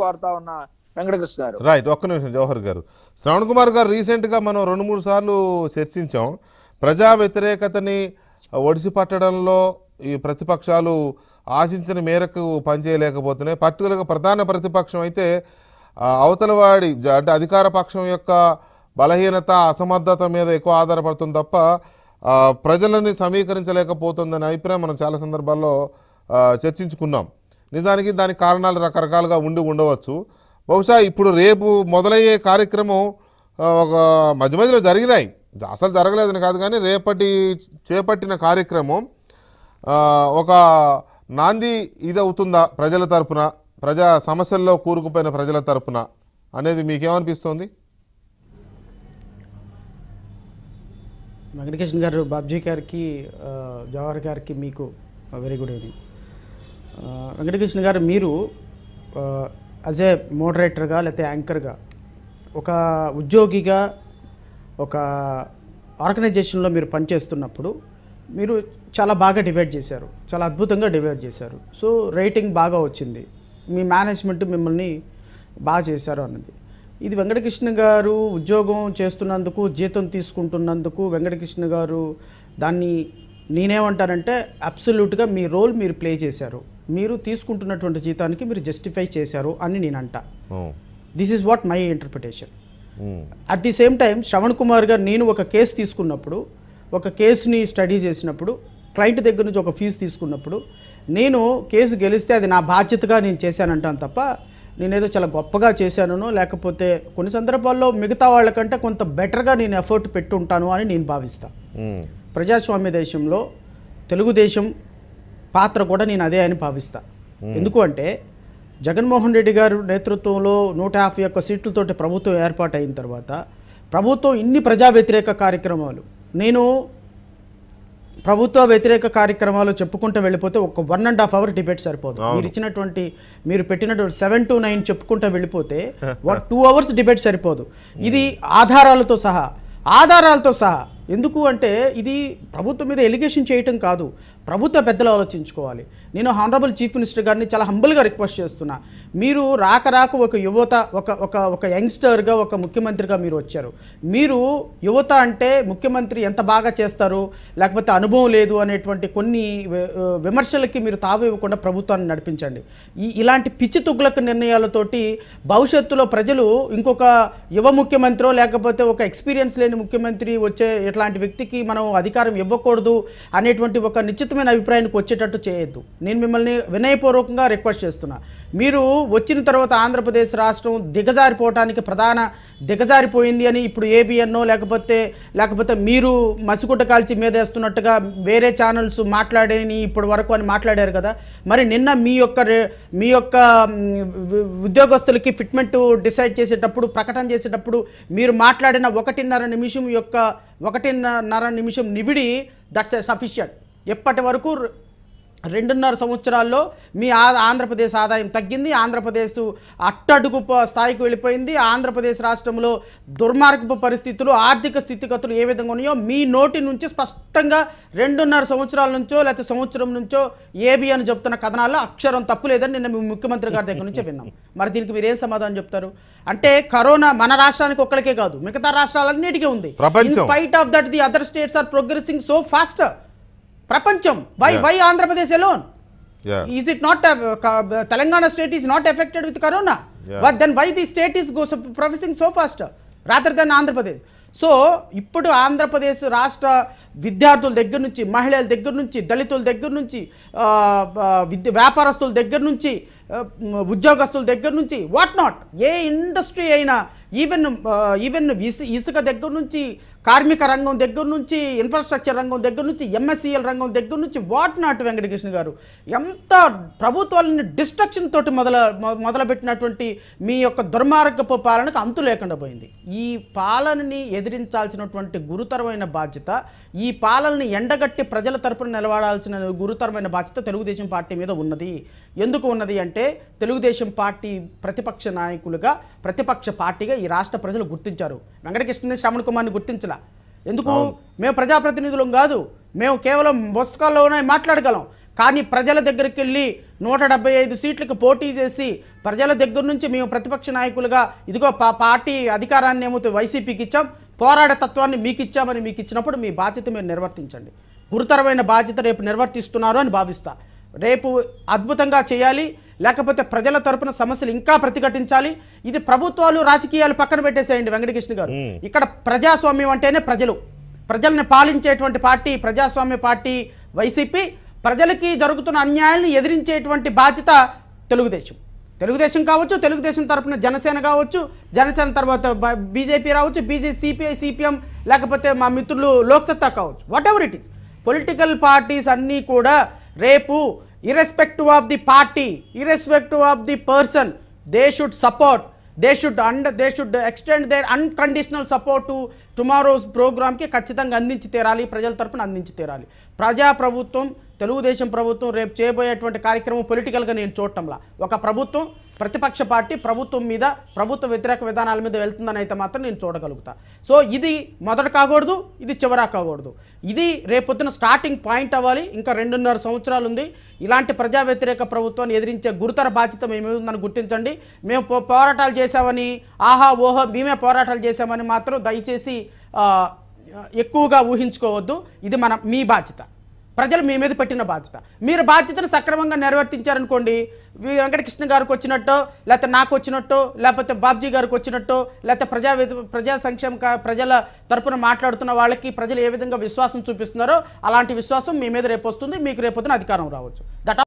కోరుతా ఉన్నా వెంకటకృష్ణ గారు ఒక్క నిమిషం జవహర్ గారు శ్రవణ్ కుమార్ గారు రీసెంట్గా మనం రెండు మూడు సార్లు చర్చించాం ప్రజా వ్యతిరేకతని ఒడిసి పట్టడంలో ఈ ప్రతిపక్షాలు ఆశించిన మేరకు పనిచేయలేకపోతున్నాయి పర్టికులర్గా ప్రధాన ప్రతిపక్షం అయితే అవతలవాడి అంటే అధికార పక్షం యొక్క బలహీనత అసమర్థత మీద ఎక్కువ ఆధారపడుతుంది తప్ప ప్రజలని సమీకరించలేకపోతుందనే అభిప్రాయం మనం చాలా సందర్భాల్లో చర్చించుకున్నాం నిజానికి దాని కారణాలు రకరకాలుగా ఉండి ఉండవచ్చు బహుశా ఇప్పుడు రేపు మొదలయ్యే కార్యక్రమం ఒక మధ్య మధ్యలో జరిగినాయి అసలు జరగలేదని కాదు కానీ రేపటి చేపట్టిన కార్యక్రమం ఒక నాంది ఇది అవుతుందా ప్రజల తరపున ప్రజా సమస్యల్లో కూరుకుపోయిన ప్రజల తరపున అనేది మీకేమనిపిస్తుంది వెంకటకృష్ణ గారు బాబ్జీ గారికి జవహర్ గారికి మీకు వెరీ గుడ్ ఈవినింగ్ వెంకటకృష్ణ గారు మీరు యాజ్ ఏ మోడరేటర్గా లేకపోతే యాంకర్గా ఒక ఉద్యోగిగా ఒక ఆర్గనైజేషన్లో మీరు పనిచేస్తున్నప్పుడు మీరు చాలా బాగా డిబేట్ చేశారు చాలా అద్భుతంగా డిబేట్ చేశారు సో రేటింగ్ బాగా వచ్చింది మీ మేనేజ్మెంట్ మిమ్మల్ని బాగా చేశారు అన్నది ఇది వెంకటకృష్ణ గారు ఉద్యోగం చేస్తున్నందుకు జీతం తీసుకుంటున్నందుకు వెంకటకృష్ణ గారు దాన్ని నేనేమంటానంటే అబ్సల్యూట్గా మీ రోల్ మీరు ప్లే చేశారు మీరు తీసుకుంటున్నటువంటి జీతానికి మీరు జస్టిఫై చేశారు అని నేను అంట this is what my interpretation at the same time Shravan Kumar గారు నేను ఒక కేసు తీసుకున్నప్పుడు ఒక కేసుని స్టడీ చేసినప్పుడు క్లయింట్ దగ్గర నుంచి ఒక ఫీజు తీసుకున్నప్పుడు నేను కేసు గెలిస్తే అది నా బాధ్యతగా నేను చేశానంటాను తప్ప నేనేదో చాలా గొప్పగా చేశానను లేకపోతే కొన్ని సందర్భాల్లో మిగతా వాళ్ళకంటే కొంత బెటర్గా నేను ఎఫర్ట్ పెట్టుంటాను అని నేను భావిస్తాను ప్రజాస్వామ్య దేశంలో తెలుగుదేశం పాత్ర కూడా నేను అదే అని భావిస్తా ఎందుకు అంటే జగన్మోహన్ రెడ్డి గారు నేతృత్వంలో నూట యాభై యొక్క సీట్లతోటి ప్రభుత్వం ఏర్పాటు అయిన తర్వాత ప్రభుత్వం ఇన్ని ప్రజా వ్యతిరేక కార్యక్రమాలు నేను ప్రభుత్వ వ్యతిరేక కార్యక్రమాలు చెప్పుకుంటూ వెళ్ళిపోతే ఒక one and half hour debate సరిపోదు మీరు ఇచ్చినటువంటి మీరు పెట్టినటువంటి సెవెన్ టు నైన్ చెప్పుకుంటూ వెళ్ళిపోతే టూ అవర్స్ డిబేట్ సరిపోదు ఇది ఆధారాలతో సహా ఆధారాలతో సహా ఎందుకు అంటే ఇది ప్రభుత్వం మీద ఎలిగేషన్ చేయటం కాదు ప్రభుత్వ పెద్దలు ఆలోచించుకోవాలి నేను హానరబుల్ చీఫ్ మినిస్టర్ గారిని చాలా హంబుల్గా రిక్వెస్ట్ చేస్తున్నా మీరు రాక రాక ఒక యువత ఒక ఒక ఒక యంగ్స్టర్గా ఒక ముఖ్యమంత్రిగా మీరు వచ్చారు మీరు యువత అంటే ముఖ్యమంత్రి ఎంత బాగా చేస్తారు లేకపోతే అనుభవం లేదు అనేటువంటి కొన్ని విమర్శలకి మీరు తావు ఇవ్వకుండా ప్రభుత్వాన్ని నడిపించండి ఈ ఇలాంటి పిచ్చి తుగ్గులకు నిర్ణయాలతోటి భవిష్యత్తులో ప్రజలు ఇంకొక యువ ముఖ్యమంత్రో లేకపోతే ఒక ఎక్స్పీరియన్స్ లేని ముఖ్యమంత్రి వచ్చే ఇట్లాంటి వ్యక్తికి మనం అధికారం ఇవ్వకూడదు అనేటువంటి ఒక నిశ్చిత కలుషితమైన అభిప్రాయానికి వచ్చేటట్టు చేయొద్దు నేను మిమ్మల్ని వినయపూర్వకంగా రిక్వెస్ట్ చేస్తున్నా మీరు వచ్చిన తర్వాత ఆంధ్రప్రదేశ్ రాష్ట్రం దిగజారిపోవటానికి ప్రధాన దిగజారిపోయింది అని ఇప్పుడు ఏబిఎన్ఓ లేకపోతే లేకపోతే మీరు మసిగుడ్డ కాల్చి మీద వేస్తున్నట్టుగా వేరే ఛానల్స్ మాట్లాడేని ఇప్పటి వరకు అని మాట్లాడారు కదా మరి నిన్న మీ యొక్క మీ యొక్క ఉద్యోగస్తులకి ఫిట్మెంట్ డిసైడ్ చేసేటప్పుడు ప్రకటన చేసేటప్పుడు మీరు మాట్లాడిన ఒకటిన్నర నిమిషం యొక్క ఒకటిన్నర నిమిషం నిబిడి దట్స్ సఫిషియంట్ ఎప్పటి వరకు రెండున్నర సంవత్సరాల్లో మీ ఆంధ్రప్రదేశ్ ఆదాయం తగ్గింది ఆంధ్రప్రదేశ్ అట్టడుగు స్థాయికి వెళ్ళిపోయింది ఆంధ్రప్రదేశ్ రాష్ట్రంలో దుర్మార్గపు పరిస్థితులు ఆర్థిక స్థితిగతులు ఏ విధంగా ఉన్నాయో మీ నోటి నుంచి స్పష్టంగా రెండున్నర సంవత్సరాల నుంచో లేకపోతే సంవత్సరం నుంచో ఏబి అని చెప్తున్న కథనాల్లో అక్షరం లేదని నిన్న మీ ముఖ్యమంత్రి గారి దగ్గర నుంచే విన్నాం మరి దీనికి మీరు ఏం సమాధానం చెప్తారు అంటే కరోనా మన రాష్ట్రానికి ఒక్కరికే కాదు మిగతా రాష్ట్రాలన్నిటికీ ఉంది fight of that the other states are progressing so fast ప్రపంచం why why Andhra Pradesh alone is it not Telangana state is not affected with corona but then why the state is go progressing so fast రాత్రి దాన్ని Andhra Pradesh so ఇప్పుడు ఆంధ్రప్రదేశ్ రాష్ట్ర విద్యార్థుల దగ్గర నుంచి మహిళల దగ్గర నుంచి దళితుల దగ్గర నుంచి విద్య వ్యాపారస్తుల దగ్గర నుంచి ఉద్యోగస్తుల దగ్గర నుంచి వాట్ నాట్ ఏ ఇండస్ట్రీ అయినా ఈవెన్ ఈవెన్ ఇసుక దగ్గర నుంచి కార్మిక రంగం దగ్గర నుంచి ఇన్ఫ్రాస్ట్రక్చర్ రంగం దగ్గర నుంచి ఎంఎస్సీఎల్ రంగం దగ్గర నుంచి వాట్ నాట్ వెంకటకృష్ణ గారు ఎంత ప్రభుత్వాలని డిస్ట్రక్షన్ తోటి మొదల మొదలుపెట్టినటువంటి మీ యొక్క దుర్మార్గపు పాలనకు అంతు లేకుండా పోయింది ఈ పాలనని ఎదిరించాల్సినటువంటి గురుతరమైన బాధ్యత ఈ పాలనని ఎండగట్టి ప్రజల తరపున నిలబడాల్సిన గురుతరమైన బాధ్యత తెలుగుదేశం పార్టీ మీద ఉన్నది ఎందుకు ఉన్నది అంటే తెలుగుదేశం పార్టీ ప్రతిపక్ష నాయకులుగా ప్రతిపక్ష పార్టీగా ఈ రాష్ట్ర ప్రజలు గుర్తించారు వెంకటకృష్ణని శ్రవణ్ కుమార్ని గుర్తించారు అధ్యక్షుల ఎందుకు మేము ప్రజాప్రతినిధులం కాదు మేము కేవలం పుస్తకాల్లోనే మాట్లాడగలం కానీ ప్రజల దగ్గరికి వెళ్ళి నూట డెబ్బై ఐదు సీట్లకు పోటీ చేసి ప్రజల దగ్గర నుంచి మేము ప్రతిపక్ష నాయకులుగా ఇదిగో పార్టీ అధికారాన్ని ఏమవుతుంది వైసీపీకి ఇచ్చాం పోరాడే తత్వాన్ని మీకు ఇచ్చామని మీకు ఇచ్చినప్పుడు మీ బాధ్యత మీరు నిర్వర్తించండి గురుతరమైన బాధ్యత రేపు నిర్వర్తిస్తున్నారు అని భావిస్తా రేపు అద్భుతంగా చేయాలి లేకపోతే ప్రజల తరపున సమస్యలు ఇంకా ప్రతిఘటించాలి ఇది ప్రభుత్వాలు రాజకీయాలు పక్కన పెట్టేసేయండి వెంకటకృష్ణ గారు ఇక్కడ ప్రజాస్వామ్యం అంటేనే ప్రజలు ప్రజల్ని పాలించేటువంటి పార్టీ ప్రజాస్వామ్య పార్టీ వైసీపీ ప్రజలకి జరుగుతున్న అన్యాయాలను ఎదిరించేటువంటి బాధ్యత తెలుగుదేశం తెలుగుదేశం కావచ్చు తెలుగుదేశం తరఫున జనసేన కావచ్చు జనసేన తర్వాత బీజేపీ రావచ్చు బీజే సిపిఐ సిపిఎం లేకపోతే మా మిత్రులు లోక్సత్తా కావచ్చు whatever it is political parties అన్నీ కూడా రేపు irrespective of the party irrespective of the person they should support they should and they should extend their unconditional support tomorrow's ప్రోగ్రామ్కి ఖచ్చితంగా అందించి తీరాలి ప్రజల తరఫున అందించి తీరాలి ప్రజా ప్రభుత్వం తెలుగుదేశం ప్రభుత్వం రేపు చేయబోయేటువంటి కార్యక్రమం పొలిటికల్గా నేను చూడటంలా ఒక ప్రభుత్వం ప్రతిపక్ష పార్టీ ప్రభుత్వం మీద ప్రభుత్వ వ్యతిరేక విధానాల మీద వెళ్తుందని అయితే మాత్రం నేను చూడగలుగుతా సో ఇది మొదట కాకూడదు ఇది చివరా కాకూడదు ఇది రేపొద్దున స్టార్టింగ్ పాయింట్ అవ్వాలి ఇంకా రెండున్నర సంవత్సరాలు ఉంది ఇలాంటి ప్రజా వ్యతిరేక ప్రభుత్వాన్ని ఎదిరించే గురుతర బాధ్యత మేమేముందని గుర్తించండి మేము పోరాటాలు చేశామని ఆహా ఓహో మేమే పోరాటాలు చేశామని మాత్రం దయచేసి ఎక్కువగా ఊహించుకోవద్దు ఇది మన మీ బాధ్యత ప్రజలు మీ మీద పెట్టిన బాధ్యత మీరు బాధ్యతను సక్రమంగా నెరవేర్తించారనుకోండి వెంకటకృష్ణ గారికి వచ్చినట్టు లేకపోతే నాకు వచ్చినట్టు లేకపోతే బాబ్జీ గారికి వచ్చినట్టు లేకపోతే ప్రజా ప్రజా సంక్షేమ ప్రజల తరపున మాట్లాడుతున్న వాళ్ళకి ప్రజలు ఏ విధంగా విశ్వాసం చూపిస్తున్నారో అలాంటి విశ్వాసం మీ మీద రేపు వస్తుంది మీకు రేపు అధికారం రావచ్చు దట్